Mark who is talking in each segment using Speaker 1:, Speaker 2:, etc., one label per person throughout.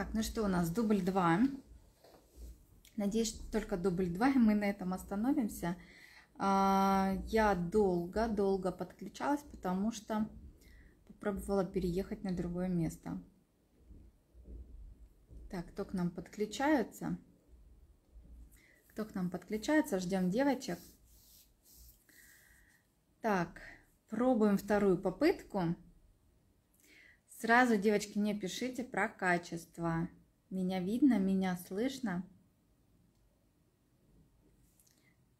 Speaker 1: Так, ну что у нас, дубль 2. Надеюсь, только дубль 2, и мы на этом остановимся. А, я долго-долго подключалась, потому что попробовала переехать на другое место. Так, кто к нам подключается? Кто к нам подключается? Ждем девочек. Так, пробуем вторую попытку. Сразу, девочки, не пишите про качество. Меня видно, меня слышно.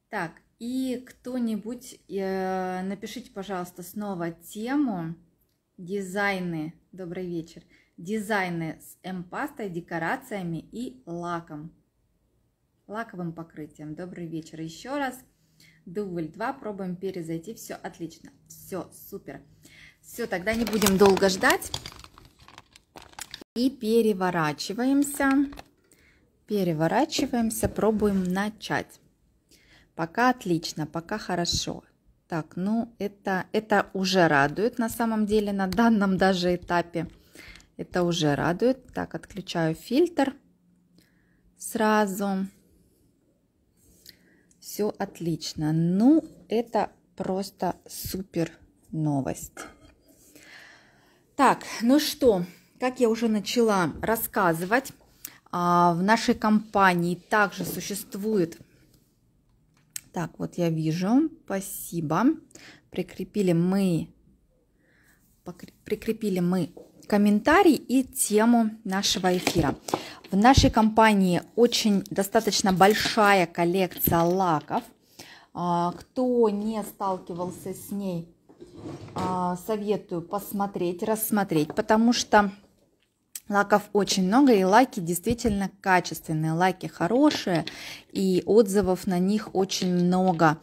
Speaker 1: Так, и кто-нибудь, э, напишите, пожалуйста, снова тему дизайны. Добрый вечер. Дизайны с эмпастой, декорациями и лаком. Лаковым покрытием. Добрый вечер еще раз. Дубль 2. Пробуем перезайти. Все отлично. Все супер. Все, тогда не будем долго ждать. И переворачиваемся. Переворачиваемся, пробуем начать. Пока отлично, пока хорошо. Так, ну это, это уже радует на самом деле на данном даже этапе. Это уже радует. Так, отключаю фильтр сразу. Все отлично. Ну, это просто супер новость. Так, ну что, как я уже начала рассказывать, а, в нашей компании также существует... Так, вот я вижу, спасибо. Прикрепили мы, прикрепили мы комментарий и тему нашего эфира. В нашей компании очень достаточно большая коллекция лаков. А, кто не сталкивался с ней, а, советую посмотреть, рассмотреть, потому что лаков очень много, и лаки действительно качественные, лаки хорошие, и отзывов на них очень много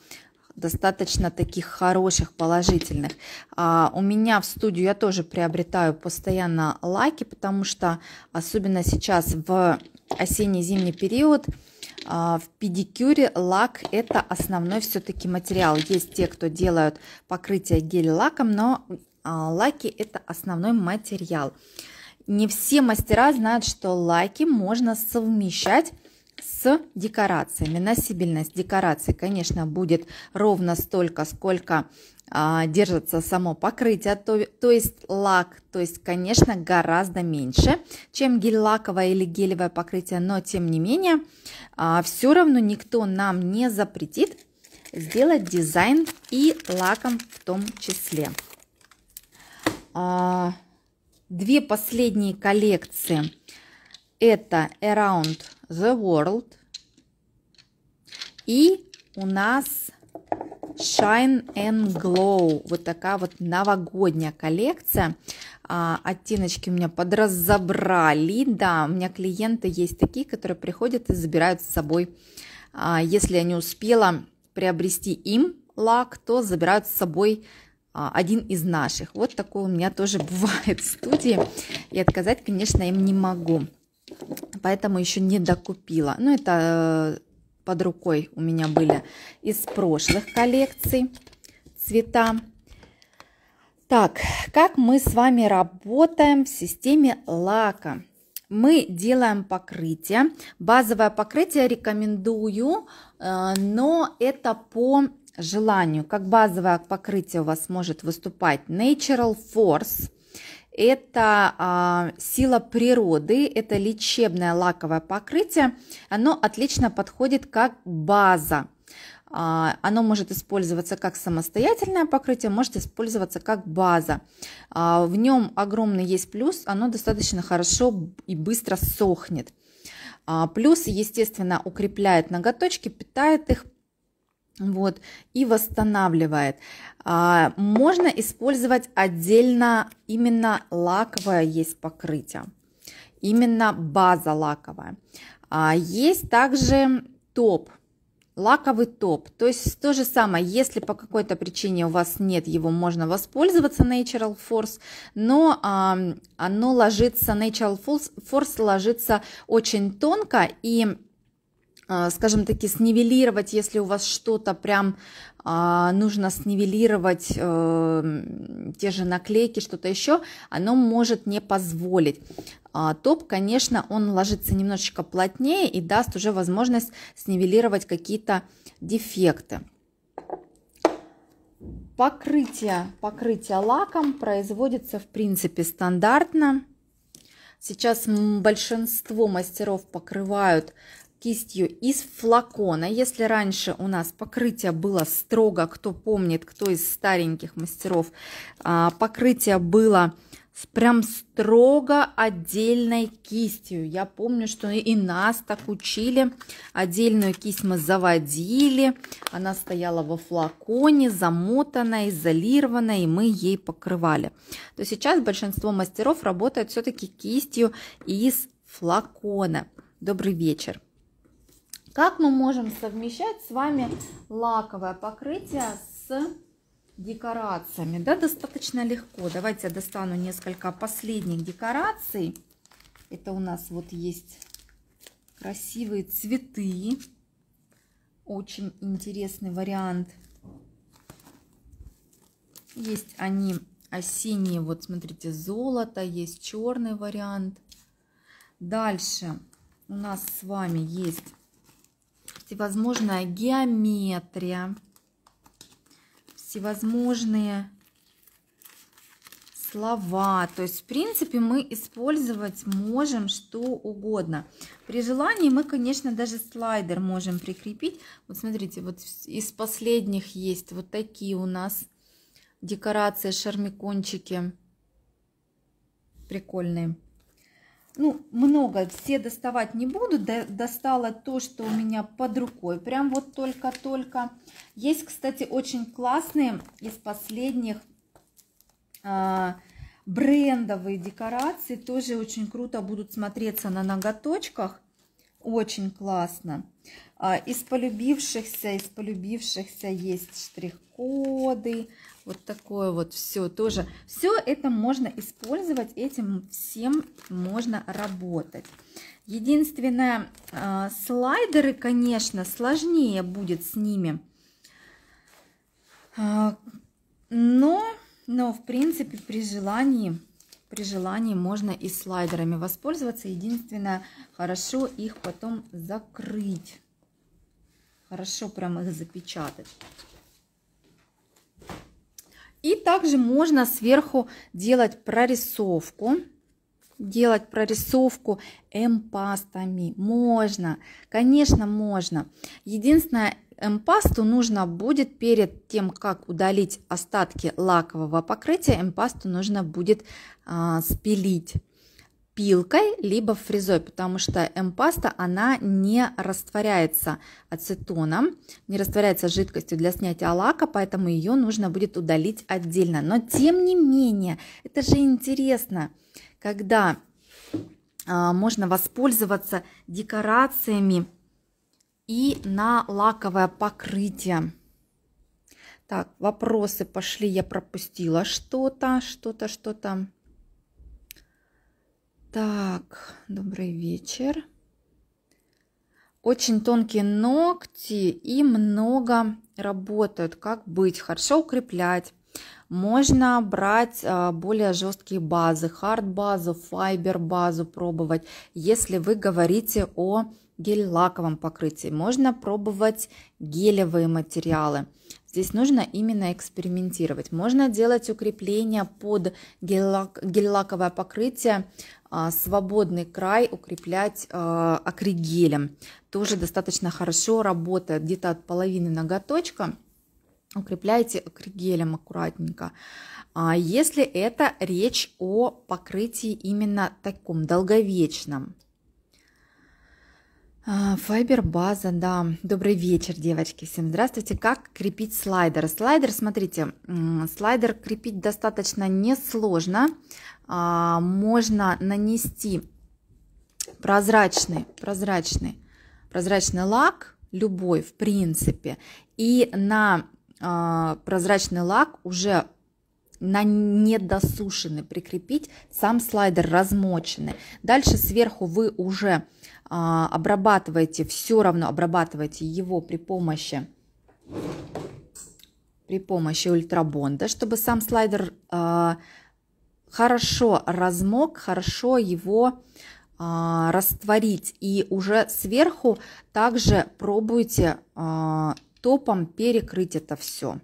Speaker 1: достаточно таких хороших, положительных. А, у меня в студию я тоже приобретаю постоянно лаки, потому что особенно сейчас в осенне-зимний период – а, в педикюре лак это основной все-таки материал. Есть те, кто делают покрытие гель-лаком, но а, лаки это основной материал. Не все мастера знают, что лаки можно совмещать с декорациями. Носибельность декорации, конечно, будет ровно столько, сколько а, держится само покрытие, то, то есть лак, то есть, конечно, гораздо меньше, чем гель-лаковое или гелевое покрытие, но тем не менее, а, все равно никто нам не запретит сделать дизайн и лаком в том числе. А, две последние коллекции это Around the World и у нас Shine and Glow. Вот такая вот новогодняя коллекция. А, оттеночки у меня подразобрали. Да, у меня клиенты есть такие, которые приходят и забирают с собой. А, если я не успела приобрести им лак, то забирают с собой а, один из наших. Вот такой у меня тоже бывает в студии. И отказать, конечно, им не могу. Поэтому еще не докупила. Ну, это э, под рукой у меня были из прошлых коллекций цвета. Так, как мы с вами работаем в системе лака? Мы делаем покрытие. Базовое покрытие рекомендую, э, но это по желанию. Как базовое покрытие у вас может выступать Natural Force это а, сила природы, это лечебное лаковое покрытие. Оно отлично подходит как база. А, оно может использоваться как самостоятельное покрытие, может использоваться как база. А, в нем огромный есть плюс, оно достаточно хорошо и быстро сохнет. А, плюс, естественно, укрепляет ноготочки, питает их, вот, и восстанавливает. А, можно использовать отдельно именно лаковое есть покрытие, именно база лаковая. А, есть также топ, лаковый топ. То есть то же самое, если по какой-то причине у вас нет его, можно воспользоваться Natural Force, но а, оно ложится, Natural Force, Force ложится очень тонко и а, скажем таки, снивелировать, если у вас что-то прям а, нужно снивелировать, э, те же наклейки, что-то еще, оно может не позволить. А, топ, конечно, он ложится немножечко плотнее и даст уже возможность снивелировать какие-то дефекты. Покрытие, покрытие лаком производится, в принципе, стандартно. Сейчас большинство мастеров покрывают кистью из флакона. Если раньше у нас покрытие было строго, кто помнит, кто из стареньких мастеров, а, покрытие было прям строго отдельной кистью. Я помню, что и нас так учили. Отдельную кисть мы заводили. Она стояла во флаконе, замотанная, изолированная, и мы ей покрывали. То сейчас большинство мастеров работают все-таки кистью из флакона. Добрый вечер. Как мы можем совмещать с вами лаковое покрытие с декорациями? Да, достаточно легко. Давайте я достану несколько последних декораций. Это у нас вот есть красивые цветы. Очень интересный вариант. Есть они осенние, вот смотрите, золото, есть черный вариант. Дальше у нас с вами есть всевозможная геометрия, всевозможные слова. То есть, в принципе, мы использовать можем что угодно. При желании мы, конечно, даже слайдер можем прикрепить. Вот смотрите, вот из последних есть вот такие у нас декорации, шармикончики прикольные ну, много, все доставать не буду. Достала то, что у меня под рукой, прям вот только-только. Есть, кстати, очень классные из последних а, брендовые декорации. Тоже очень круто будут смотреться на ноготочках. Очень классно. А, из полюбившихся, из полюбившихся есть штрих-коды, вот такое вот все тоже. Все это можно использовать, этим всем можно работать. Единственное, э, слайдеры, конечно, сложнее будет с ними. Э, но, но в принципе, при желании, при желании можно и слайдерами воспользоваться. Единственное, хорошо их потом закрыть. Хорошо прям их запечатать. И также можно сверху делать прорисовку. Делать прорисовку эмпастами. Можно, конечно, можно. Единственное, эмпасту нужно будет перед тем, как удалить остатки лакового покрытия, эмпасту нужно будет а, спилить пилкой, либо фрезой, потому что эмпаста, она не растворяется ацетоном, не растворяется жидкостью для снятия лака, поэтому ее нужно будет удалить отдельно. Но тем не менее, это же интересно, когда а, можно воспользоваться декорациями и на лаковое покрытие. Так, вопросы пошли, я пропустила что-то, что-то, что-то. Так, добрый вечер. Очень тонкие ногти и много работают. Как быть? Хорошо укреплять. Можно брать а, более жесткие базы, хард базу, файбер базу пробовать. Если вы говорите о гель-лаковом покрытии, можно пробовать гелевые материалы. Здесь нужно именно экспериментировать. Можно делать укрепления под гель-лаковое покрытие а, свободный край укреплять а, акригелем. Тоже достаточно хорошо работает, где-то от половины ноготочка. Укрепляйте акригелем аккуратненько. А, если это речь о покрытии именно таком долговечном, а, Файбер база, да. Добрый вечер, девочки. Всем здравствуйте. Как крепить слайдер? Слайдер, смотрите, слайдер крепить достаточно несложно. А, можно нанести прозрачный, прозрачный, прозрачный лак, любой, в принципе, и на а, прозрачный лак уже на недосушенный прикрепить сам слайдер размоченный. Дальше сверху вы уже а, обрабатывайте, все равно обрабатывайте его при помощи при помощи ультрабонда, чтобы сам слайдер а, хорошо размок, хорошо его а, растворить. И уже сверху также пробуйте топом перекрыть это все.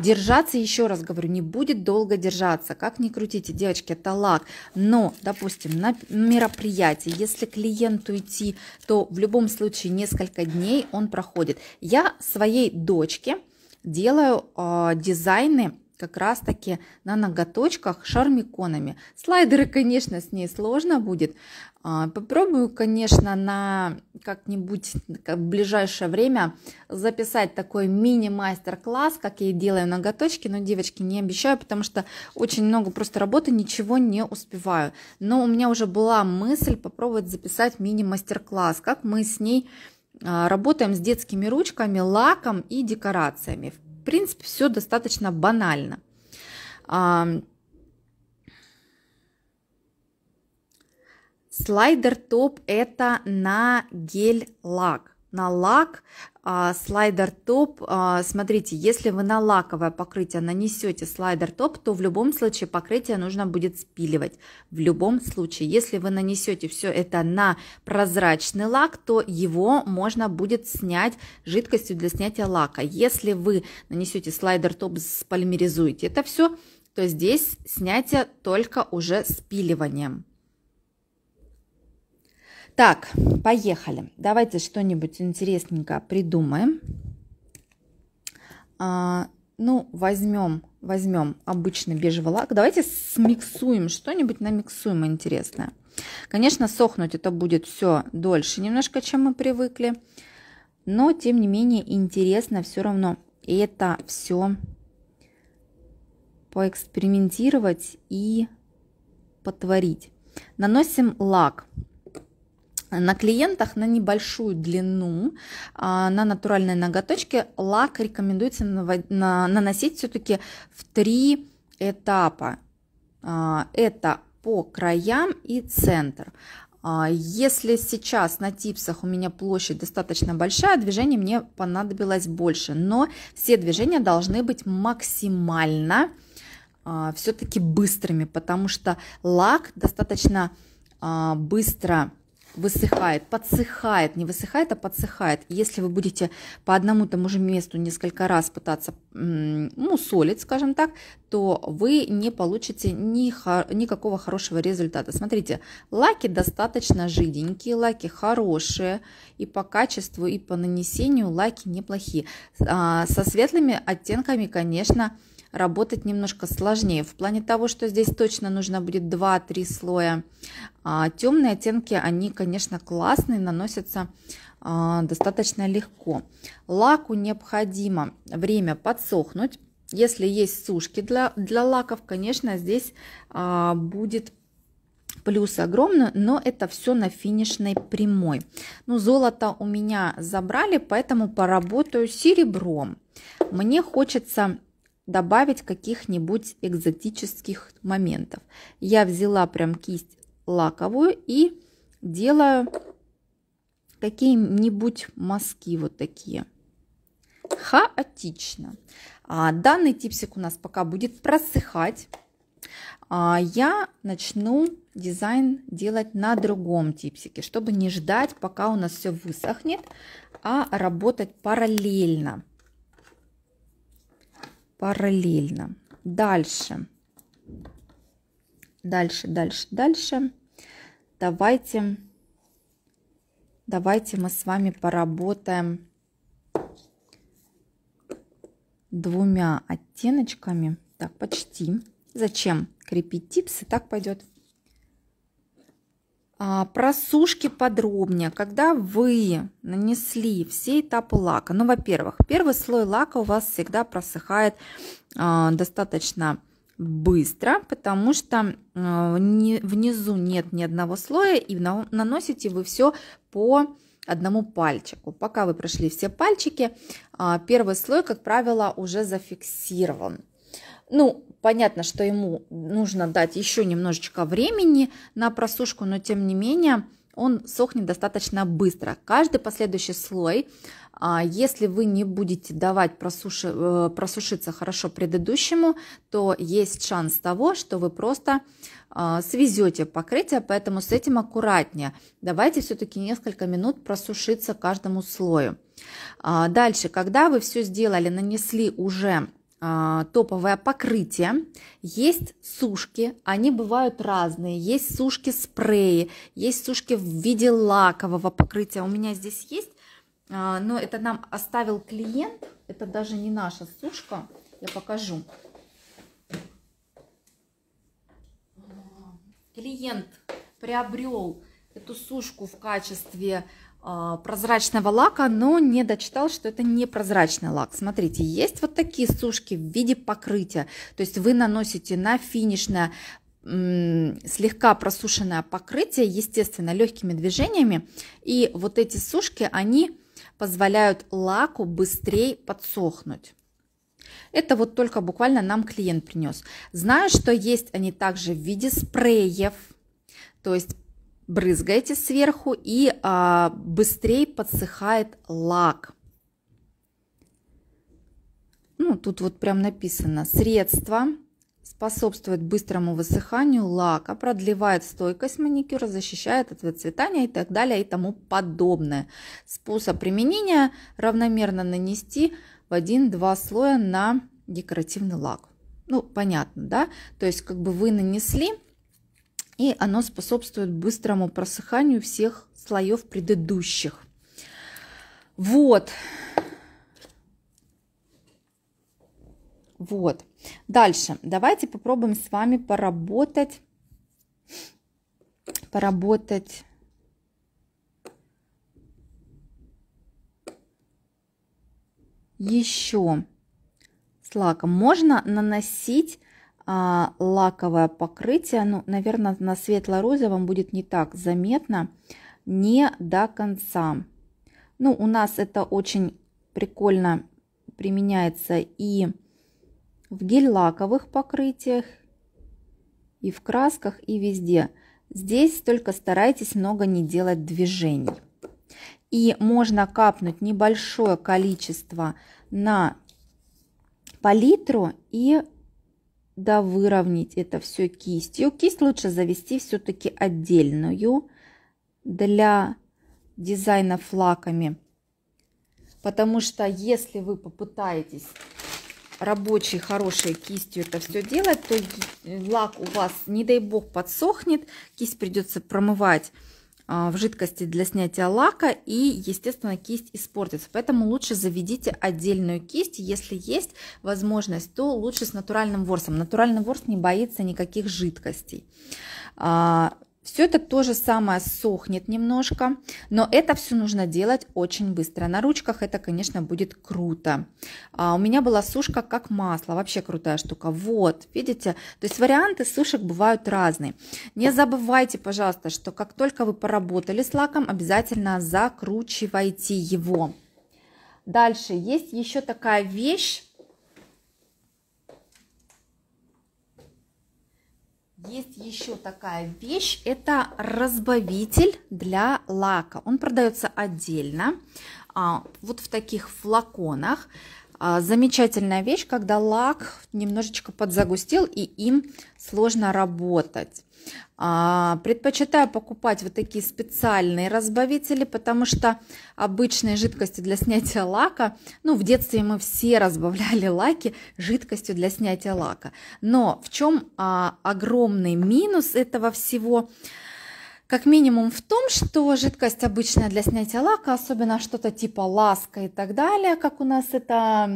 Speaker 1: Держаться, еще раз говорю, не будет долго держаться. Как ни крутите, девочки, это лак. Но, допустим, на мероприятии, если клиент уйти, то в любом случае несколько дней он проходит. Я своей дочке делаю э, дизайны как раз таки на ноготочках шармиконами. Слайдеры, конечно, с ней сложно будет. А, попробую, конечно, на как-нибудь как в ближайшее время записать такой мини-мастер-класс, как я делаю ноготочки, но, девочки, не обещаю, потому что очень много просто работы, ничего не успеваю. Но у меня уже была мысль попробовать записать мини-мастер-класс, как мы с ней а, работаем с детскими ручками, лаком и декорациями. В в принципе, все достаточно банально. Слайдер топ это на гель-лак. На лак, а, слайдер топ, а, смотрите, если вы на лаковое покрытие нанесете слайдер топ, то в любом случае покрытие нужно будет спиливать. В любом случае, если вы нанесете все это на прозрачный лак, то его можно будет снять жидкостью для снятия лака. Если вы нанесете слайдер топ, спальмеризуете это все, то здесь снятие только уже спиливанием. Так, поехали. Давайте что-нибудь интересненькое придумаем. А, ну, возьмем, возьмем обычный бежевый лак. Давайте смиксуем что-нибудь, намиксуем интересное. Конечно, сохнуть это будет все дольше немножко, чем мы привыкли. Но, тем не менее, интересно все равно это все поэкспериментировать и потворить. Наносим Лак на клиентах на небольшую длину, а, на натуральные ноготочки лак рекомендуется наносить все-таки в три этапа. А, это по краям и центр. А, если сейчас на типсах у меня площадь достаточно большая, движений мне понадобилось больше, но все движения должны быть максимально все-таки быстрыми, потому что лак достаточно быстро высыхает, подсыхает, не высыхает, а подсыхает. Если вы будете по одному тому же месту несколько раз пытаться ну, солить, скажем так, то вы не получите ни хор никакого хорошего результата. Смотрите, лаки достаточно жиденькие, лаки хорошие, и по качеству, и по нанесению лаки неплохие. А, со светлыми оттенками, конечно, работать немножко сложнее в плане того, что здесь точно нужно будет 2-3 слоя. А темные оттенки, они, конечно, классные, наносятся а, достаточно легко. Лаку необходимо время подсохнуть. Если есть сушки для, для лаков, конечно, здесь а, будет плюс огромный, но это все на финишной прямой. Ну, золото у меня забрали, поэтому поработаю серебром. Мне хочется добавить каких-нибудь экзотических моментов. Я взяла прям кисть лаковую и делаю какие-нибудь мазки вот такие. Хаотично. А данный типсик у нас пока будет просыхать. А я начну дизайн делать на другом типсике, чтобы не ждать, пока у нас все высохнет, а работать параллельно параллельно. Дальше. Дальше, дальше, дальше. Давайте, давайте мы с вами поработаем двумя оттеночками. Так, почти. Зачем крепить типсы? Так пойдет. А, про сушки подробнее. Когда вы нанесли все этапы лака, ну, во-первых, первый слой лака у вас всегда просыхает а, достаточно быстро, потому что а, внизу нет ни одного слоя, и наносите вы все по одному пальчику. Пока вы прошли все пальчики, первый слой, как правило, уже зафиксирован. Ну, понятно, что ему нужно дать еще немножечко времени на просушку, но тем не менее он сохнет достаточно быстро. Каждый последующий слой, а, если вы не будете давать просуши, э, просушиться хорошо предыдущему, то есть шанс того, что вы просто а, свезете покрытие, поэтому с этим аккуратнее. Давайте все-таки несколько минут просушиться каждому слою. А, дальше, когда вы все сделали, нанесли уже а, топовое покрытие, есть сушки, они бывают разные, есть сушки-спреи, есть сушки в виде лакового покрытия, у меня здесь есть, а, но это нам оставил клиент, это даже не наша сушка, я покажу. Клиент приобрел эту сушку в качестве а, прозрачного лака, но не дочитал, что это не прозрачный лак. Смотрите, есть вот такие сушки в виде покрытия, то есть вы наносите на финишное слегка просушенное покрытие, естественно, легкими движениями, и вот эти сушки, они позволяют лаку быстрее подсохнуть. Это вот только буквально нам клиент принес. Знаю, что есть они также в виде спреев, то есть брызгаете сверху, и а, быстрее подсыхает лак. Ну, тут вот прям написано «Средство способствует быстрому высыханию лака, продлевает стойкость маникюра, защищает от выцветания и так далее и тому подобное. Способ применения – равномерно нанести в 1-2 слоя на декоративный лак. Ну, понятно, да? То есть, как бы вы нанесли – и оно способствует быстрому просыханию всех слоев предыдущих. Вот. Вот. Дальше. Давайте попробуем с вами поработать. Поработать. Еще с лаком можно наносить а, лаковое покрытие, ну, наверное, на светло-розовом будет не так заметно, не до конца. Ну, у нас это очень прикольно применяется и в гель-лаковых покрытиях, и в красках, и везде. Здесь только старайтесь много не делать движений. И можно капнуть небольшое количество на палитру и да выровнять это все кистью. Кисть лучше завести все-таки отдельную для дизайна флаками. Потому что если вы попытаетесь рабочей, хорошей кистью это все делать, то лак у вас, не дай бог, подсохнет. Кисть придется промывать а, в жидкости для снятия лака и, естественно, кисть испортится. Поэтому лучше заведите отдельную кисть. Если есть возможность, то лучше с натуральным ворсом. Натуральный ворс не боится никаких жидкостей. А, все это то же самое сохнет немножко, но это все нужно делать очень быстро. На ручках это, конечно, будет круто. А у меня была сушка как масло, вообще крутая штука. Вот, видите, то есть варианты сушек бывают разные. Не забывайте, пожалуйста, что как только вы поработали с лаком, обязательно закручивайте его. Дальше есть еще такая вещь, Есть еще такая вещь, это разбавитель для лака. Он продается отдельно, а, вот в таких флаконах. А, замечательная вещь, когда лак немножечко подзагустел и им сложно работать. А, предпочитаю покупать вот такие специальные разбавители, потому что обычные жидкости для снятия лака, ну, в детстве мы все разбавляли лаки жидкостью для снятия лака. Но в чем а, огромный минус этого всего? Как минимум в том, что жидкость обычная для снятия лака, особенно что-то типа ласка и так далее, как у нас это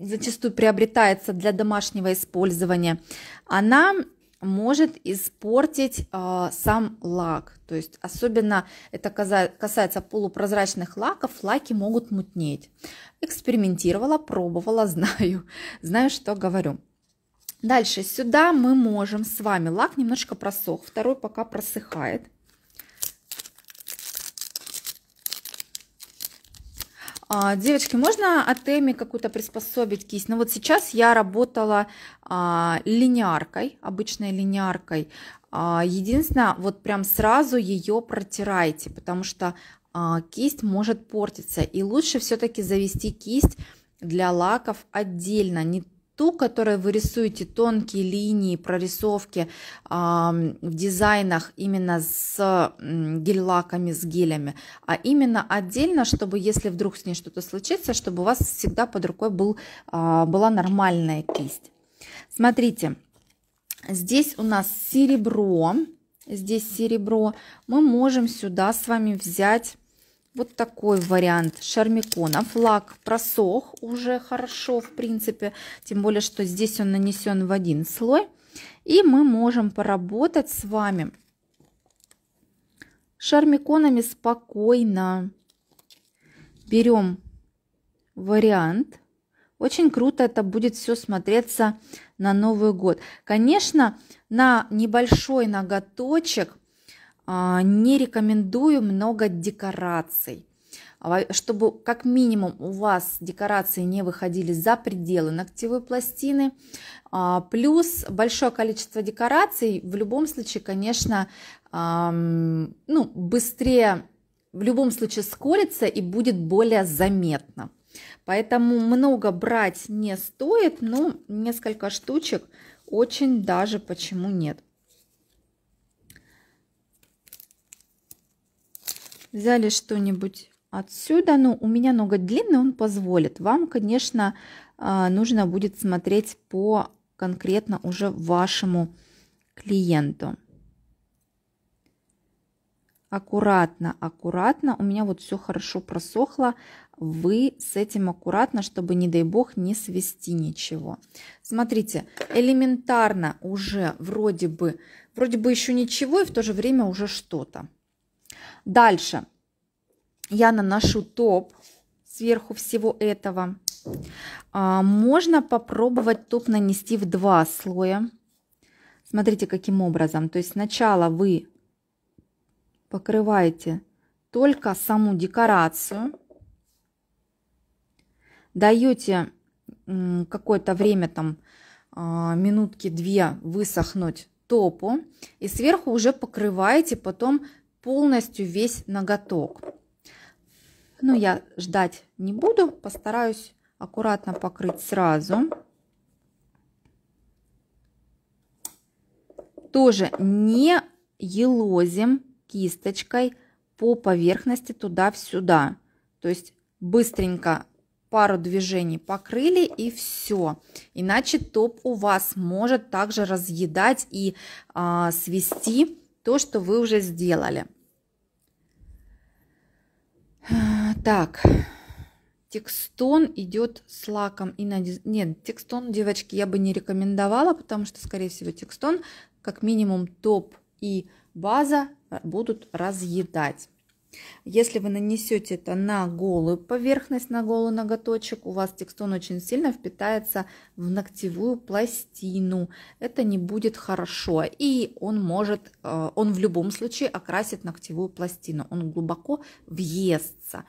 Speaker 1: зачастую приобретается для домашнего использования, она может испортить э, сам лак. То есть особенно это касается полупрозрачных лаков, лаки могут мутнеть. Экспериментировала, пробовала, знаю, знаю, что говорю. Дальше сюда мы можем с вами, лак немножко просох, второй пока просыхает. А, девочки, можно от Эми какую-то приспособить кисть? Ну вот сейчас я работала а, линяркой, обычной линяркой. А, единственное, вот прям сразу ее протирайте, потому что а, кисть может портиться. И лучше все-таки завести кисть для лаков отдельно, не листу, которой вы рисуете тонкие линии, прорисовки э, в дизайнах именно с гель-лаками, с гелями, а именно отдельно, чтобы если вдруг с ней что-то случится, чтобы у вас всегда под рукой был, э, была нормальная кисть. Смотрите, здесь у нас серебро, здесь серебро, мы можем сюда с вами взять вот такой вариант шармикона. Флаг просох уже хорошо, в принципе. Тем более, что здесь он нанесен в один слой. И мы можем поработать с вами шармиконами спокойно. Берем вариант. Очень круто это будет все смотреться на Новый год. Конечно, на небольшой ноготочек а, не рекомендую много декораций чтобы как минимум у вас декорации не выходили за пределы ногтевой пластины. А, плюс большое количество декораций в любом случае, конечно, ну, быстрее в любом случае скорится и будет более заметно. Поэтому много брать не стоит, но несколько штучек очень даже почему нет. взяли что-нибудь отсюда, но ну, у меня ноготь длинный, он позволит. Вам, конечно, а, нужно будет смотреть по конкретно уже вашему клиенту. Аккуратно, аккуратно. У меня вот все хорошо просохло. Вы с этим аккуратно, чтобы, не дай бог, не свести ничего. Смотрите, элементарно уже вроде бы, вроде бы еще ничего и в то же время уже что-то. Дальше я наношу топ сверху всего этого. А, можно попробовать топ нанести в два слоя. Смотрите, каким образом. То есть сначала вы покрываете только саму декорацию, даете какое-то время, там а, минутки две высохнуть топу и сверху уже покрываете потом полностью весь ноготок. ну я ждать не буду, постараюсь аккуратно покрыть сразу. Тоже не елозим кисточкой по поверхности туда-сюда. То есть быстренько пару движений покрыли и все. Иначе топ у вас может также разъедать и а, свести то, что вы уже сделали. Так, текстон идет с лаком и на... Нет, текстон, девочки, я бы не рекомендовала, потому что, скорее всего, текстон, как минимум, топ и база а, будут разъедать. Если вы нанесете это на голую поверхность, на голый ноготочек, у вас текстон очень сильно впитается в ногтевую пластину. Это не будет хорошо. И он может, э, он в любом случае окрасит ногтевую пластину. Он глубоко въестся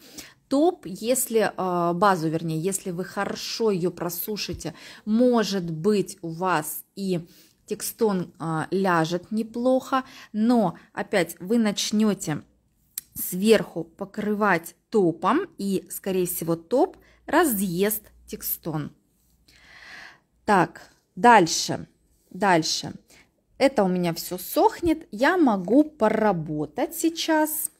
Speaker 1: топ, если э, базу, вернее, если вы хорошо ее просушите, может быть у вас и текстон э, ляжет неплохо, но опять вы начнете сверху покрывать топом и, скорее всего, топ разъест текстон. Так, дальше, дальше. Это у меня все сохнет. Я могу поработать сейчас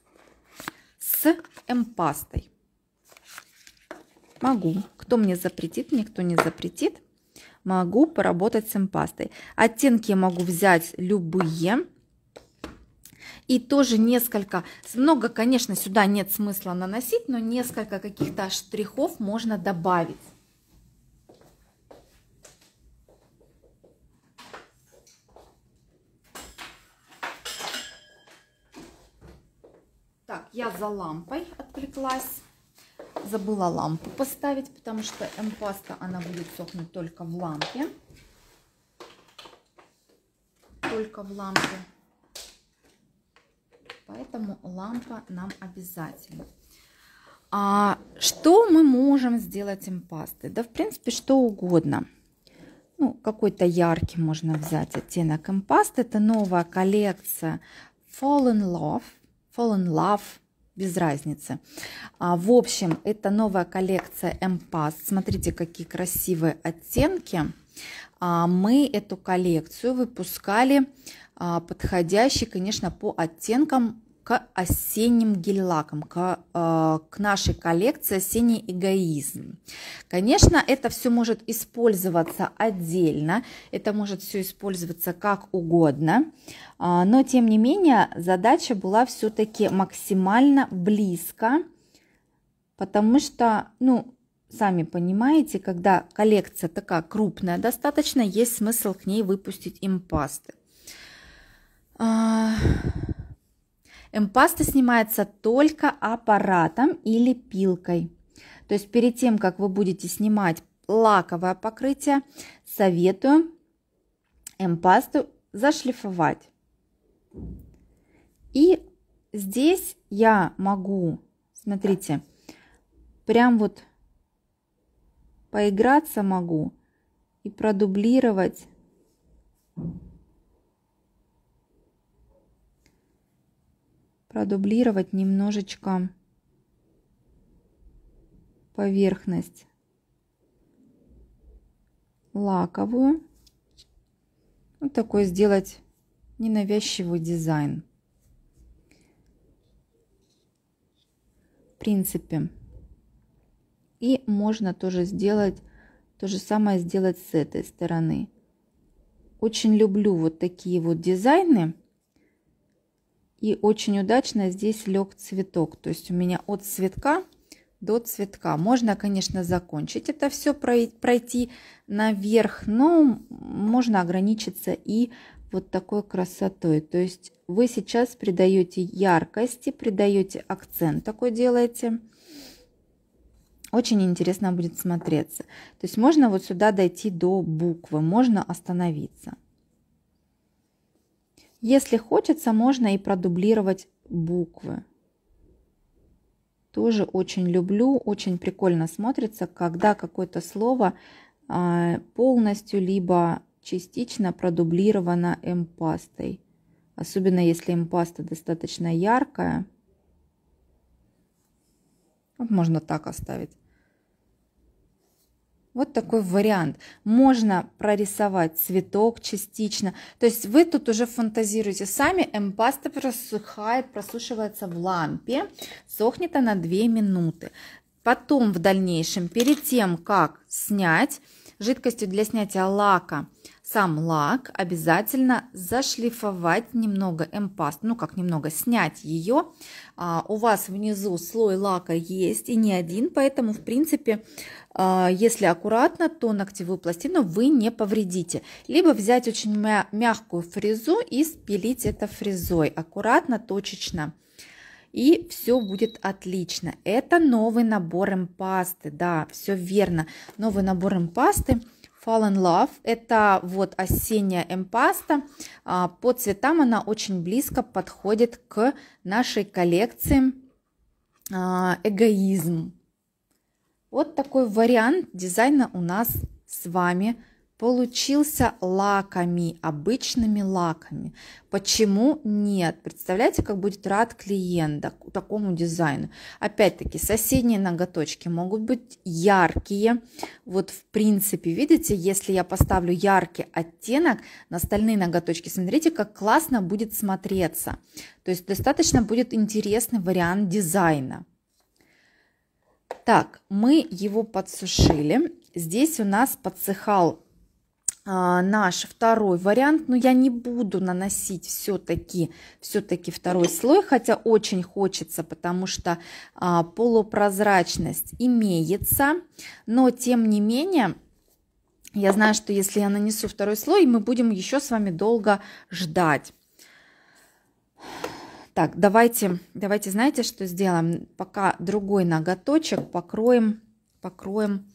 Speaker 1: с эмпастой. Могу. Кто мне запретит, Никто не запретит. Могу поработать с эмпастой. Оттенки я могу взять любые. И тоже несколько, много, конечно, сюда нет смысла наносить, но несколько каких-то штрихов можно добавить. Так, я за лампой отвлеклась. Забыла лампу поставить, потому что эмпаста, она будет сохнуть только в лампе. Только в лампе. Поэтому лампа нам обязательно. А что мы можем сделать им пасты? Да, в принципе, что угодно. Ну, какой-то яркий можно взять оттенок им Это новая коллекция Fall in Love. Fall in Love без разницы. А, в общем, это новая коллекция M-Pass. Смотрите, какие красивые оттенки. А, мы эту коллекцию выпускали а, подходящий, конечно, по оттенкам к осенним гель-лакам, к, а, к нашей коллекции «Осенний эгоизм». Конечно, это все может использоваться отдельно, это может все использоваться как угодно, а, но тем не менее задача была все-таки максимально близко, потому что, ну, сами понимаете, когда коллекция такая крупная достаточно, есть смысл к ней выпустить импасты. Эмпаста а, снимается только аппаратом или пилкой. То есть перед тем, как вы будете снимать лаковое покрытие, советую эмпасту зашлифовать. И здесь я могу, смотрите, прям вот поиграться могу и продублировать продублировать немножечко поверхность лаковую. Вот такой сделать ненавязчивый дизайн. В принципе. И можно тоже сделать то же самое сделать с этой стороны. Очень люблю вот такие вот дизайны и очень удачно здесь лег цветок. То есть у меня от цветка до цветка. Можно, конечно, закончить это все, пройти наверх, но можно ограничиться и вот такой красотой. То есть вы сейчас придаете яркости, придаете акцент такой делаете. Очень интересно будет смотреться. То есть можно вот сюда дойти до буквы, можно остановиться. Если хочется, можно и продублировать буквы. Тоже очень люблю, очень прикольно смотрится, когда какое-то слово а, полностью либо частично продублировано эмпастой. Особенно если эмпаста достаточно яркая. Вот Можно так оставить. Вот такой вариант. Можно прорисовать цветок частично. То есть вы тут уже фантазируете сами. Эмпаста просыхает, просушивается в лампе. Сохнет она 2 минуты. Потом в дальнейшем, перед тем, как снять, жидкостью для снятия лака сам лак, обязательно зашлифовать немного эмпаст, ну как немного, снять ее. А, у вас внизу слой лака есть и не один, поэтому в принципе, а, если аккуратно, то ногтевую пластину вы не повредите. Либо взять очень мягкую фрезу и спилить это фрезой, аккуратно, точечно и все будет отлично. Это новый набор импасты, да, все верно. Новый набор импасты Fall in Love. Это вот осенняя эмпаста. А, по цветам она очень близко подходит к нашей коллекции а, эгоизм. Вот такой вариант дизайна у нас с вами получился лаками, обычными лаками. Почему нет? Представляете, как будет рад клиент такому дизайну. Опять-таки, соседние ноготочки могут быть яркие. Вот в принципе, видите, если я поставлю яркий оттенок на остальные ноготочки, смотрите, как классно будет смотреться. То есть достаточно будет интересный вариант дизайна. Так, мы его подсушили. Здесь у нас подсыхал а, наш второй вариант, но я не буду наносить все-таки все-таки второй слой, хотя очень хочется, потому что а, полупрозрачность имеется, но тем не менее я знаю, что если я нанесу второй слой, мы будем еще с вами долго ждать. Так, давайте, давайте, знаете, что сделаем? Пока другой ноготочек покроем, покроем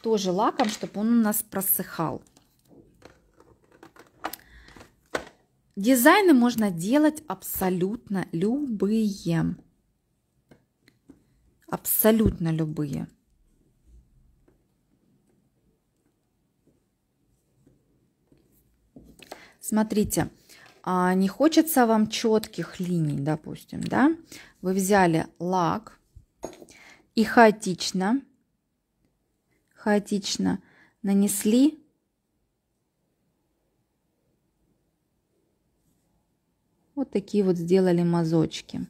Speaker 1: тоже лаком, чтобы он у нас просыхал. Дизайны можно делать абсолютно любые. Абсолютно любые. Смотрите, а, не хочется вам четких линий, допустим, да? Вы взяли лак и хаотично, хаотично нанесли Вот такие вот сделали мазочки.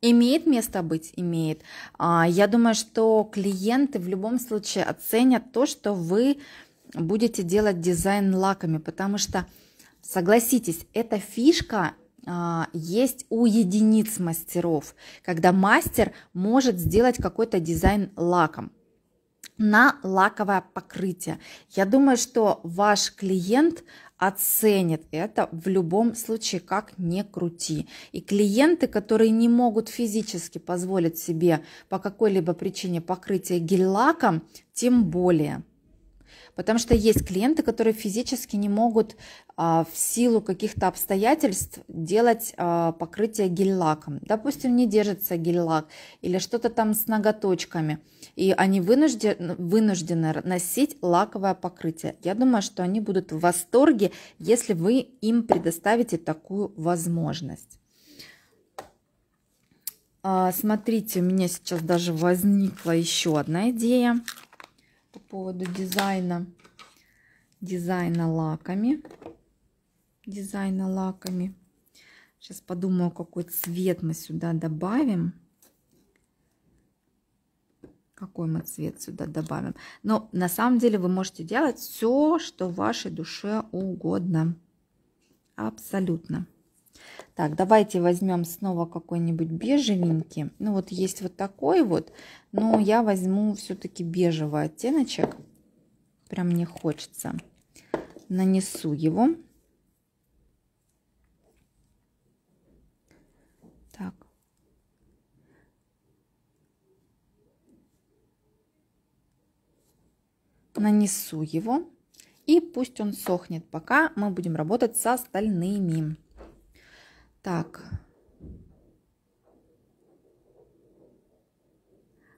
Speaker 1: Имеет место быть? Имеет. А, я думаю, что клиенты в любом случае оценят то, что вы будете делать дизайн лаками, потому что, согласитесь, эта фишка а, есть у единиц мастеров, когда мастер может сделать какой-то дизайн лаком на лаковое покрытие. Я думаю, что ваш клиент оценит это в любом случае, как не крути. И клиенты, которые не могут физически позволить себе по какой-либо причине покрытие гель-лаком, тем более. Потому что есть клиенты, которые физически не могут а, в силу каких-то обстоятельств делать а, покрытие гель-лаком. Допустим, не держится гель-лак или что-то там с ноготочками. И они вынуждены, вынуждены носить лаковое покрытие. Я думаю, что они будут в восторге, если вы им предоставите такую возможность. А, смотрите, у меня сейчас даже возникла еще одна идея поводу дизайна, дизайна лаками. Дизайна лаками. Сейчас подумаю, какой цвет мы сюда добавим. Какой мы цвет сюда добавим. Но на самом деле вы можете делать все, что вашей душе угодно. Абсолютно. Так, давайте возьмем снова какой-нибудь бежевенький. Ну вот есть вот такой вот, но я возьму все-таки бежевый оттеночек. Прям мне хочется. Нанесу его. Так. Нанесу его. И пусть он сохнет, пока мы будем работать с остальными. Так.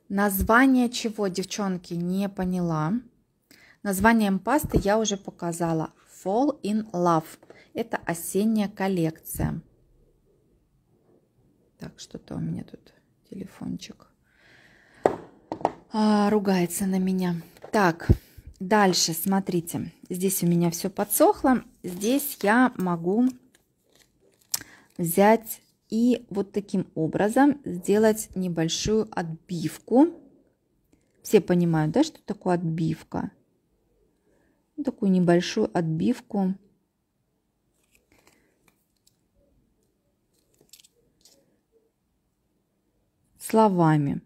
Speaker 1: Название чего, девчонки, не поняла. Название пасты я уже показала. Fall in Love. Это осенняя коллекция. Так, что-то у меня тут телефончик а, ругается на меня. Так, дальше, смотрите. Здесь у меня все подсохло. Здесь я могу взять и вот таким образом сделать небольшую отбивку. Все понимают, да, что такое отбивка? такую небольшую отбивку. Словами.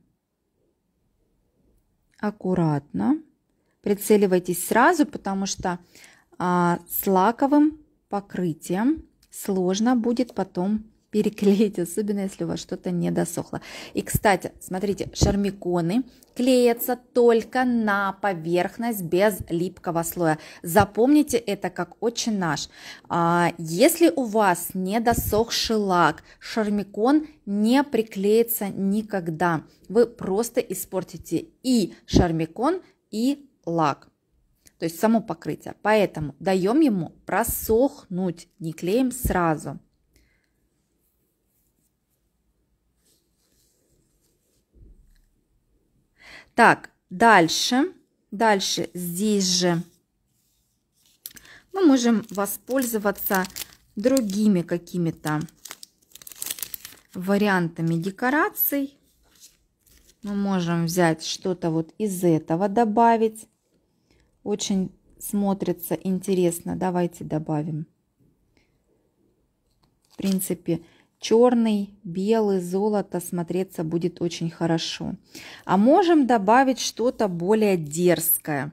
Speaker 1: Аккуратно. Прицеливайтесь сразу, потому что а, с лаковым покрытием сложно будет потом переклеить, особенно если у вас что-то не досохло. И, кстати, смотрите, шармиконы клеятся только на поверхность без липкого слоя. Запомните это как очень наш. А, если у вас не досохший лак, шармикон не приклеится никогда. Вы просто испортите и шармикон, и лак то есть само покрытие. Поэтому даем ему просохнуть, не клеим сразу. Так, дальше, дальше здесь же мы можем воспользоваться другими какими-то вариантами декораций. Мы можем взять что-то вот из этого добавить. Очень смотрится интересно. Давайте добавим. В принципе, черный, белый, золото смотреться будет очень хорошо. А можем добавить что-то более дерзкое.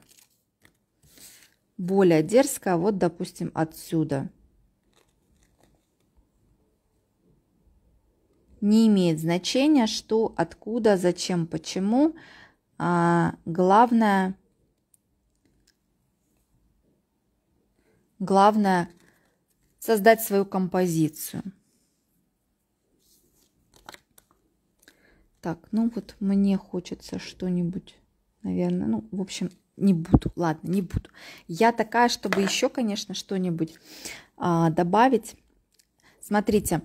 Speaker 1: Более дерзкое, вот, допустим, отсюда. Не имеет значения, что, откуда, зачем, почему. А главное – Главное – создать свою композицию. Так, ну вот мне хочется что-нибудь, наверное, ну, в общем, не буду, ладно, не буду. Я такая, чтобы еще, конечно, что-нибудь а, добавить. Смотрите,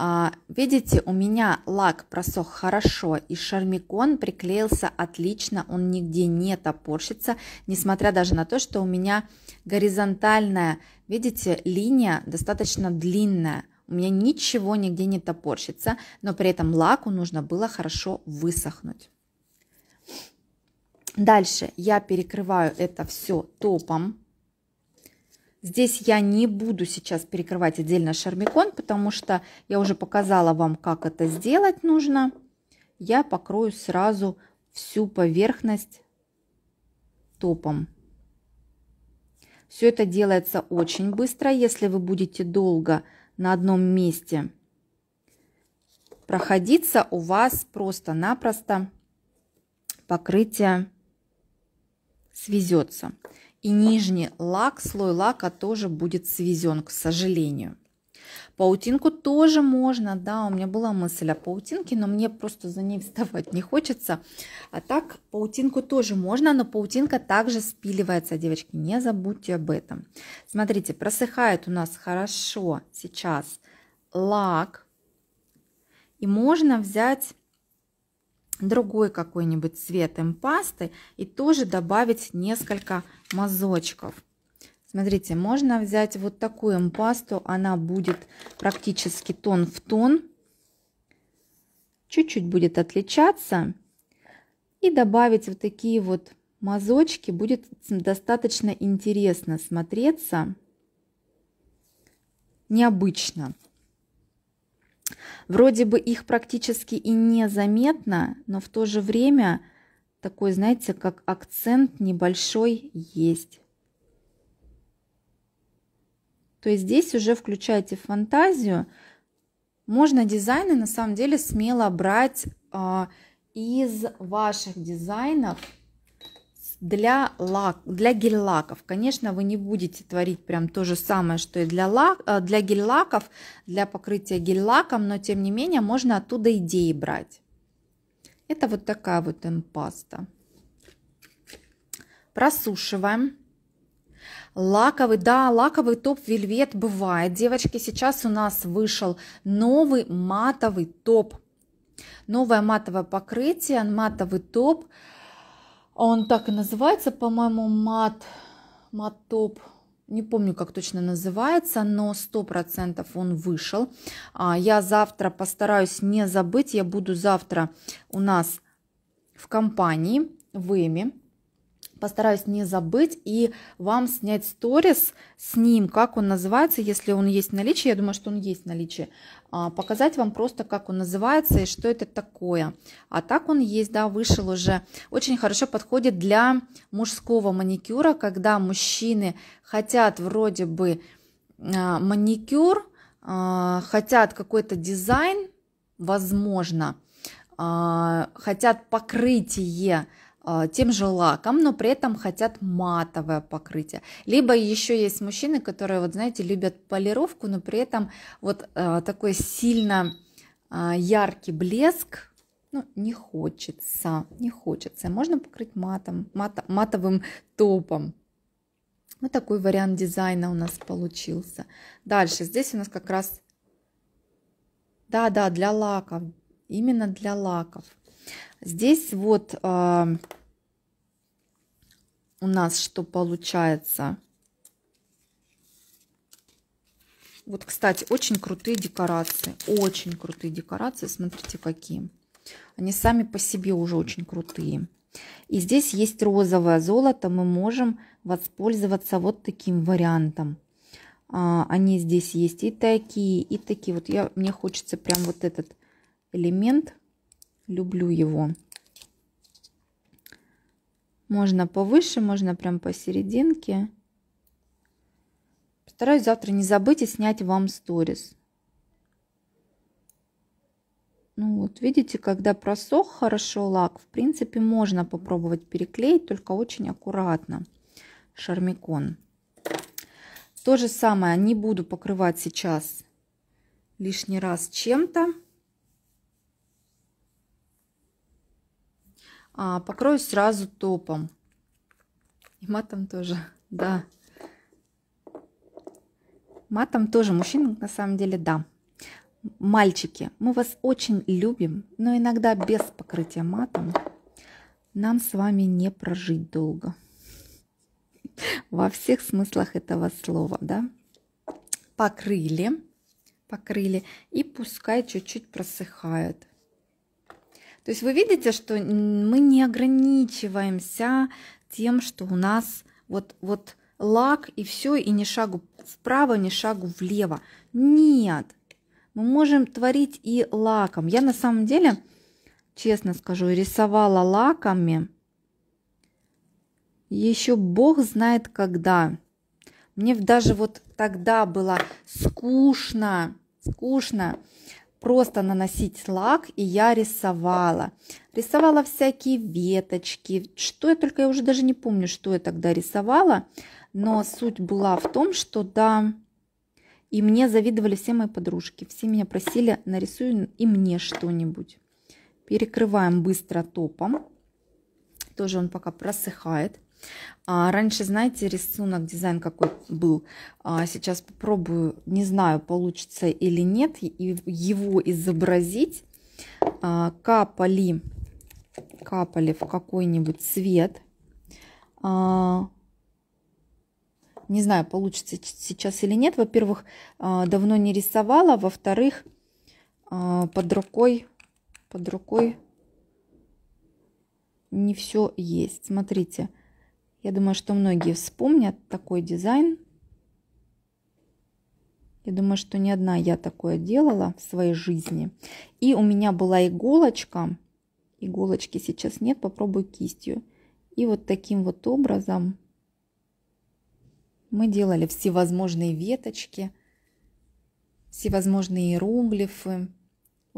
Speaker 1: а, видите, у меня лак просох хорошо и шармикон приклеился отлично, он нигде не топорщится, несмотря даже на то, что у меня горизонтальная, видите, линия достаточно длинная. У меня ничего нигде не топорщится, но при этом лаку нужно было хорошо высохнуть. Дальше я перекрываю это все топом Здесь я не буду сейчас перекрывать отдельно шармикон, потому что я уже показала вам, как это сделать нужно. Я покрою сразу всю поверхность топом. Все это делается очень быстро, если вы будете долго на одном месте проходиться, у вас просто-напросто покрытие свезется и нижний лак, слой лака тоже будет свезен, к сожалению. Паутинку тоже можно, да, у меня была мысль о паутинке, но мне просто за ней вставать не хочется. А так, паутинку тоже можно, но паутинка также спиливается, девочки, не забудьте об этом. Смотрите, просыхает у нас хорошо сейчас лак, и можно взять другой какой-нибудь цвет импасты и тоже добавить несколько мазочков. Смотрите, можно взять вот такую импасту, она будет практически тон в тон, чуть-чуть будет отличаться. И добавить вот такие вот мазочки будет достаточно интересно смотреться, необычно. Вроде бы их практически и незаметно, но в то же время такой, знаете, как акцент небольшой есть. То есть здесь уже включайте фантазию. Можно дизайны на самом деле смело брать э, из ваших дизайнов – для, лак, для гель-лаков. Конечно, вы не будете творить прям то же самое, что и для, лак, э, для гель-лаков, для покрытия гель-лаком, но тем не менее можно оттуда идеи брать. Это вот такая вот импаста. Просушиваем. Лаковый, да, лаковый топ вельвет бывает. Девочки, сейчас у нас вышел новый матовый топ. Новое матовое покрытие, матовый топ – он так и называется, по-моему, мат, матоп, Не помню, как точно называется, но сто процентов он вышел. А, я завтра постараюсь не забыть. Я буду завтра у нас в компании в Эми постараюсь не забыть и вам снять сторис с ним, как он называется, если он есть в наличии, я думаю, что он есть в наличии, а, показать вам просто, как он называется и что это такое. А так он есть, да, вышел уже. Очень хорошо подходит для мужского маникюра, когда мужчины хотят вроде бы а, маникюр, а, хотят какой-то дизайн, возможно, хотят покрытие, а, тем же лаком, но при этом хотят матовое покрытие. Либо еще есть мужчины, которые, вот знаете, любят полировку, но при этом вот а, такой сильно а, яркий блеск, ну, не хочется, не хочется. Можно покрыть матом, мат, матовым топом. Вот такой вариант дизайна у нас получился. Дальше, здесь у нас как раз, да-да, для лаков, именно для лаков. Здесь вот э, у нас что получается. Вот, кстати, очень крутые декорации. Очень крутые декорации. Смотрите, какие. Они сами по себе уже очень крутые. И здесь есть розовое золото. Мы можем воспользоваться вот таким вариантом. А, они здесь есть и такие, и такие. Вот я, мне хочется прям вот этот элемент. Люблю его. Можно повыше, можно прям посерединке. Постараюсь завтра не забыть и снять вам сторис. Ну вот, видите, когда просох хорошо лак, в принципе, можно попробовать переклеить, только очень аккуратно. Шармикон. То же самое, не буду покрывать сейчас лишний раз чем-то. А, покрою сразу топом. И матом тоже, да. Матом тоже мужчин, на самом деле, да. Мальчики, мы вас очень любим, но иногда без покрытия матом нам с вами не прожить долго. Во всех смыслах этого слова, да? Покрыли, покрыли и пускай чуть-чуть просыхают. То есть вы видите, что мы не ограничиваемся тем, что у нас вот, вот лак и все, и ни шагу вправо, ни шагу влево. Нет, мы можем творить и лаком. Я на самом деле, честно скажу, рисовала лаками еще бог знает когда. Мне даже вот тогда было скучно, скучно просто наносить лак, и я рисовала. Рисовала всякие веточки, что я только, я уже даже не помню, что я тогда рисовала, но суть была в том, что да, и мне завидовали все мои подружки, все меня просили, нарисую и мне что-нибудь. Перекрываем быстро топом, тоже он пока просыхает. А, раньше, знаете, рисунок, дизайн какой был. А, сейчас попробую, не знаю, получится или нет, его изобразить. А, капали, капали в какой-нибудь цвет. А, не знаю, получится сейчас или нет. Во-первых, а, давно не рисовала. Во-вторых, а, под рукой, под рукой не все есть. Смотрите, я думаю, что многие вспомнят такой дизайн. Я думаю, что не одна я такое делала в своей жизни. И у меня была иголочка. Иголочки сейчас нет, попробую кистью. И вот таким вот образом мы делали всевозможные веточки, всевозможные иероглифы.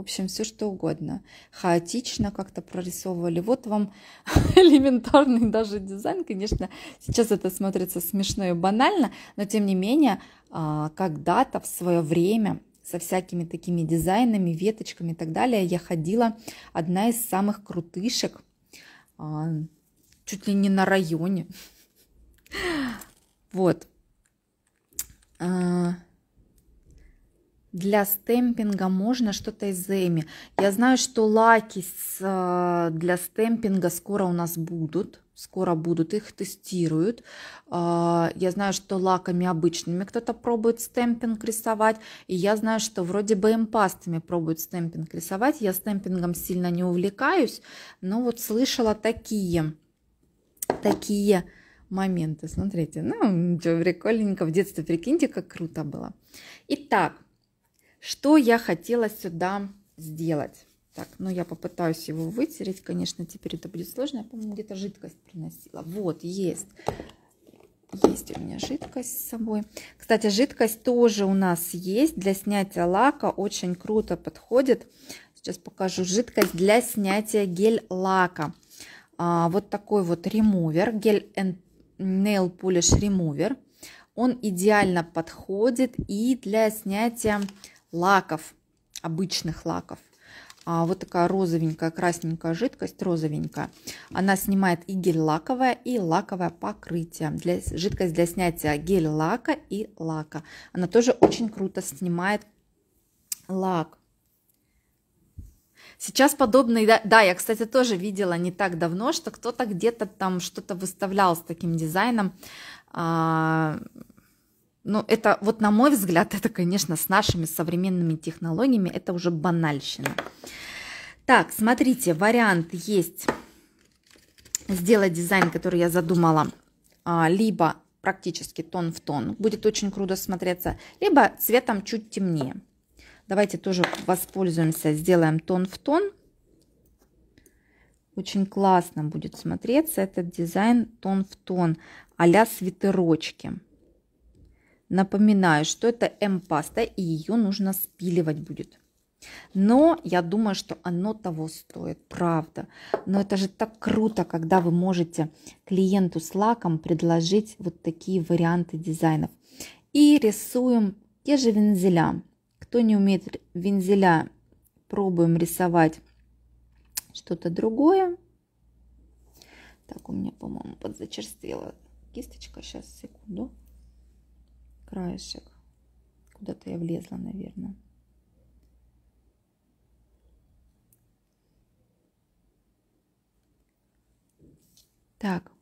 Speaker 1: В общем, все что угодно. Хаотично как-то прорисовывали. Вот вам элементарный даже дизайн. Конечно, сейчас это смотрится смешно и банально, но тем не менее, а, когда-то в свое время со всякими такими дизайнами, веточками и так далее, я ходила одна из самых крутышек, а, чуть ли не на районе. Вот. А, для стемпинга можно что-то из Эми. Я знаю, что лаки э, для стемпинга скоро у нас будут. Скоро будут, их тестируют. Э, я знаю, что лаками обычными кто-то пробует стемпинг рисовать. И я знаю, что вроде бы импастами пробуют стемпинг рисовать. Я стемпингом сильно не увлекаюсь, но вот слышала такие, такие моменты. Смотрите, ну, ничего прикольненько. В детстве, прикиньте, как круто было. Итак, что я хотела сюда сделать? Так, ну я попытаюсь его вытереть, конечно, теперь это будет сложно. Я, по-моему, где-то жидкость приносила. Вот, есть. Есть у меня жидкость с собой. Кстати, жидкость тоже у нас есть для снятия лака. Очень круто подходит. Сейчас покажу жидкость для снятия гель-лака. А, вот такой вот ремувер, гель Nail Polish ремувер. Он идеально подходит и для снятия лаков, обычных лаков. А вот такая розовенькая, красненькая жидкость, розовенькая. Она снимает и гель лаковое, и лаковое покрытие. Для, жидкость для снятия гель лака и лака. Она тоже очень круто снимает лак. Сейчас подобные, да, да, я, кстати, тоже видела не так давно, что кто-то где-то там что-то выставлял с таким дизайном. А, ну, это, вот на мой взгляд, это, конечно, с нашими современными технологиями, это уже банальщина. Так, смотрите, вариант есть сделать дизайн, который я задумала, а, либо практически тон в тон, будет очень круто смотреться, либо цветом чуть темнее. Давайте тоже воспользуемся, сделаем тон в тон. Очень классно будет смотреться этот дизайн тон в тон, а-ля свитерочки. Напоминаю, что это М-паста, и ее нужно спиливать будет. Но я думаю, что оно того стоит, правда. Но это же так круто, когда вы можете клиенту с лаком предложить вот такие варианты дизайнов. И рисуем те же вензеля. Кто не умеет вензеля, пробуем рисовать что-то другое. Так, у меня, по-моему, подзачерствела кисточка. Сейчас, секунду краешек. Куда-то я влезла, наверное. Так.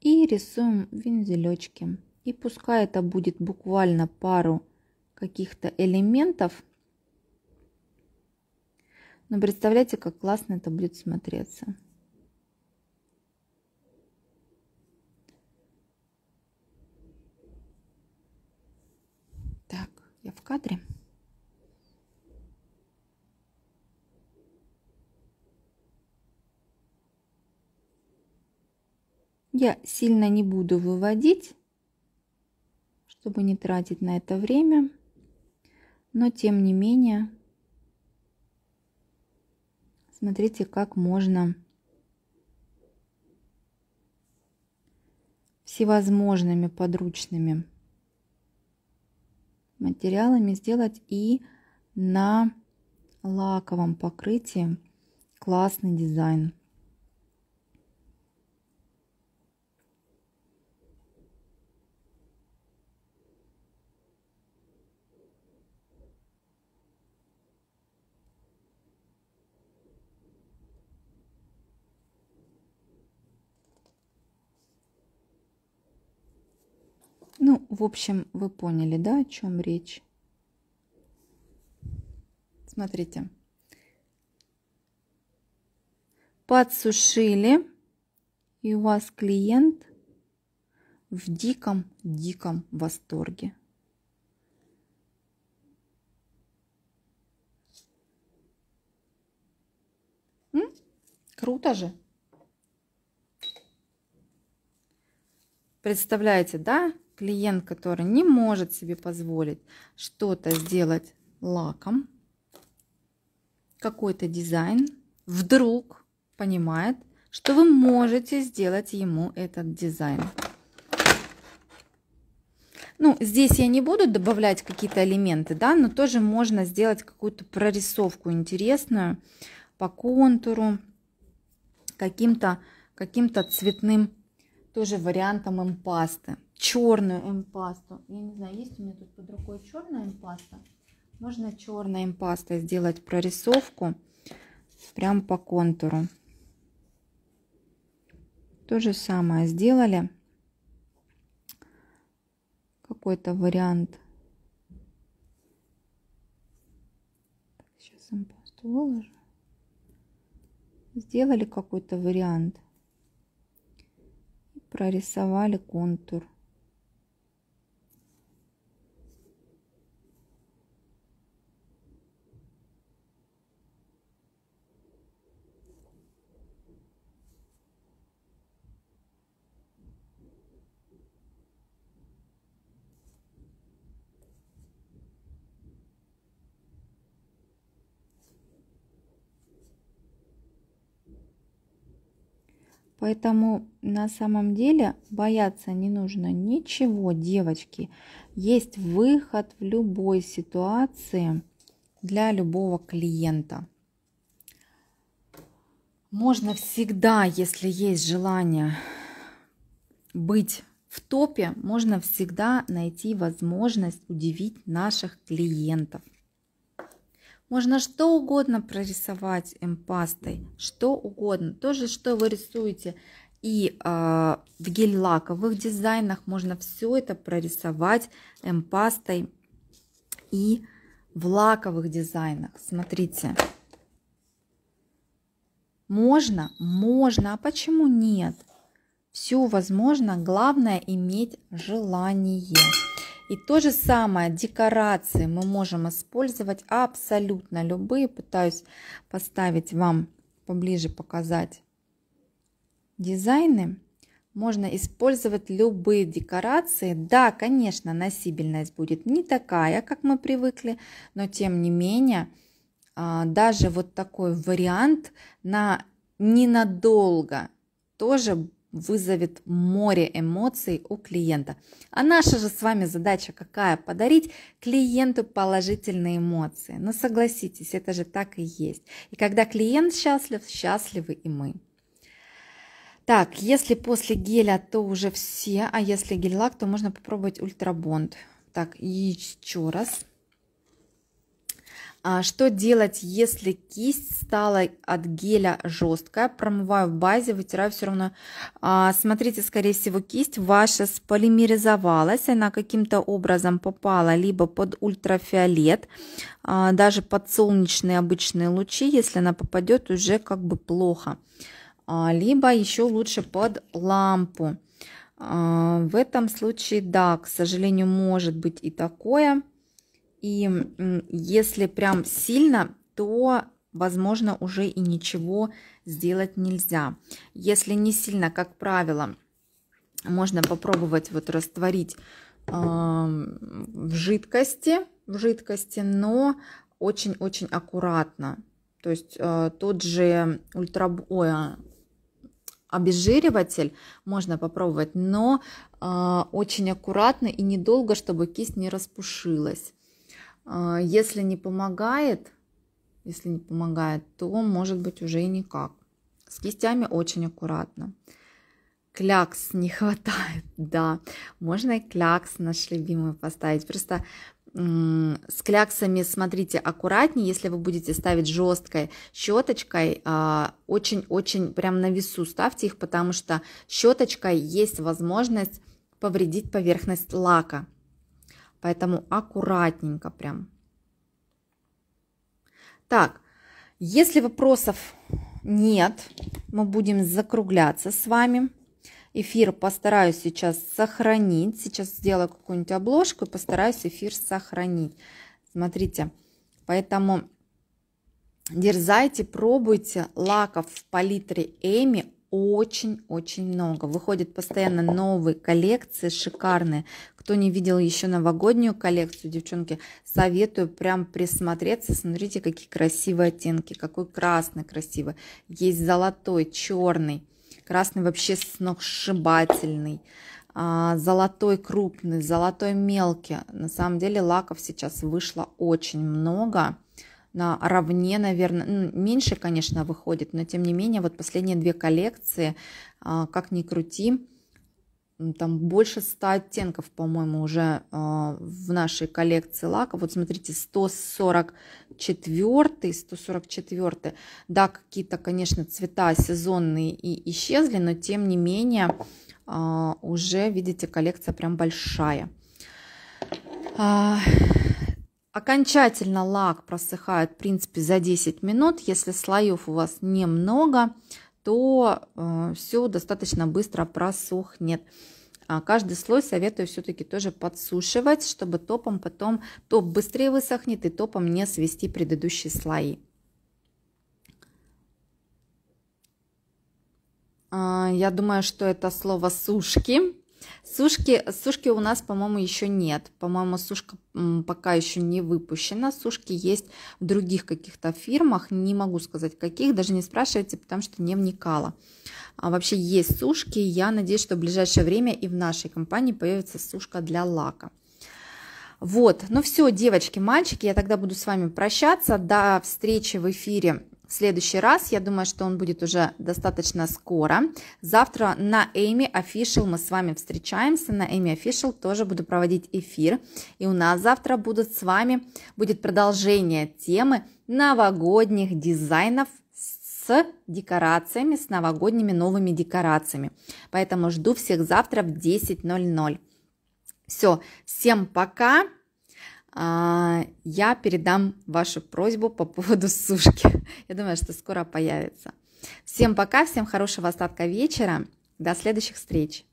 Speaker 1: И рисуем вензелечки. И пускай это будет буквально пару каких-то элементов. Но представляете, как классно это будет смотреться. Я в кадре. Я сильно не буду выводить, чтобы не тратить на это время, но тем не менее, смотрите, как можно всевозможными подручными материалами сделать и на лаковом покрытии классный дизайн. В общем, вы поняли, да, о чем речь? Смотрите. Подсушили, и у вас клиент в диком-диком восторге. М? Круто же! Представляете, да? клиент, который не может себе позволить что-то сделать лаком, какой-то дизайн, вдруг понимает, что вы можете сделать ему этот дизайн. Ну, здесь я не буду добавлять какие-то элементы, да, но тоже можно сделать какую-то прорисовку интересную по контуру, каким-то каким, -то, цветным тоже вариантом импасты черную эмпасту. Я не знаю, есть у меня тут под рукой черная эмпаста. Можно черной эмпастой сделать прорисовку прям по контуру. То же самое сделали. Какой-то вариант. сейчас эмпасту выложу. Сделали какой-то вариант. прорисовали контур. Поэтому на самом деле бояться не нужно ничего, девочки. Есть выход в любой ситуации для любого клиента. Можно всегда, если есть желание быть в топе, можно всегда найти возможность удивить наших клиентов. Можно что угодно прорисовать эмпастой, что угодно. То же, что вы рисуете и э, в гель-лаковых дизайнах, можно все это прорисовать эмпастой и в лаковых дизайнах. Смотрите. Можно, можно, а почему нет? Все возможно, главное иметь желание. И то же самое, декорации мы можем использовать абсолютно любые. Пытаюсь поставить вам поближе показать дизайны. Можно использовать любые декорации. Да, конечно, носибельность будет не такая, как мы привыкли, но тем не менее, а, даже вот такой вариант на ненадолго тоже вызовет море эмоций у клиента. А наша же с вами задача какая? Подарить клиенту положительные эмоции. Ну согласитесь, это же так и есть. И когда клиент счастлив, счастливы и мы. Так, если после геля, то уже все, а если гель-лак, то можно попробовать ультрабонд. Так, еще раз. А, что делать, если кисть стала от геля жесткая? Промываю в базе, вытираю все равно. А, смотрите, скорее всего, кисть ваша сполимеризовалась. Она каким-то образом попала либо под ультрафиолет, а, даже под солнечные обычные лучи. Если она попадет, уже как бы плохо. Либо еще лучше под лампу. В этом случае, да, к сожалению, может быть и такое. И если прям сильно, то, возможно, уже и ничего сделать нельзя. Если не сильно, как правило, можно попробовать вот растворить э, в жидкости, в жидкости, но очень-очень аккуратно. То есть э, тот же ультра... Ой, а, обезжириватель можно попробовать, но э, очень аккуратно и недолго, чтобы кисть не распушилась. А, если не помогает, если не помогает, то может быть уже и никак. С кистями очень аккуратно. Клякс не хватает, да. Можно и клякс наш любимый поставить. Просто с кляксами смотрите аккуратнее, если вы будете ставить жесткой щеточкой, а, очень-очень прям на весу ставьте их, потому что щеточкой есть возможность повредить поверхность лака. Поэтому аккуратненько прям. Так, если вопросов нет, мы будем закругляться с вами. Эфир постараюсь сейчас сохранить. Сейчас сделаю какую-нибудь обложку и постараюсь эфир сохранить. Смотрите, поэтому дерзайте, пробуйте. Лаков в палитре Эми очень-очень много. Выходит постоянно новые коллекции, шикарные. Кто не видел еще новогоднюю коллекцию, девчонки, советую прям присмотреться. Смотрите, какие красивые оттенки, какой красный красивый. Есть золотой, черный. Красный вообще сногсшибательный. А, золотой крупный, золотой мелкий. На самом деле лаков сейчас вышло очень много на равне наверное, ну, меньше, конечно, выходит, но тем не менее, вот последние две коллекции, а, как ни крути, там больше 100 оттенков, по-моему, уже а, в нашей коллекции лака. Вот смотрите, 144, 144. Да, какие-то, конечно, цвета сезонные и исчезли, но тем не менее а, уже, видите, коллекция прям большая. Окончательно лак просыхает, в принципе, за 10 минут. Если слоев у вас немного, то э, все достаточно быстро просохнет. А каждый слой советую все-таки тоже подсушивать, чтобы топом потом топ быстрее высохнет и топом не свести предыдущие слои. А, я думаю, что это слово сушки. Сушки, сушки у нас, по-моему, еще нет. По-моему, сушка пока еще не выпущена. Сушки есть в других каких-то фирмах. Не могу сказать каких, даже не спрашивайте, потому что не вникала. А вообще есть сушки. Я надеюсь, что в ближайшее время и в нашей компании появится сушка для лака. Вот, ну все, девочки, мальчики, я тогда буду с вами прощаться. До встречи в эфире в следующий раз, я думаю, что он будет уже достаточно скоро. Завтра на Эми Official мы с вами встречаемся. На Эми Official тоже буду проводить эфир. И у нас завтра будут с вами, будет продолжение темы новогодних дизайнов с декорациями, с новогодними новыми декорациями. Поэтому жду всех завтра в 10.00. Все, всем пока! А, я передам вашу просьбу по поводу сушки. Я думаю, что скоро появится. Всем пока, всем хорошего остатка вечера. До следующих встреч!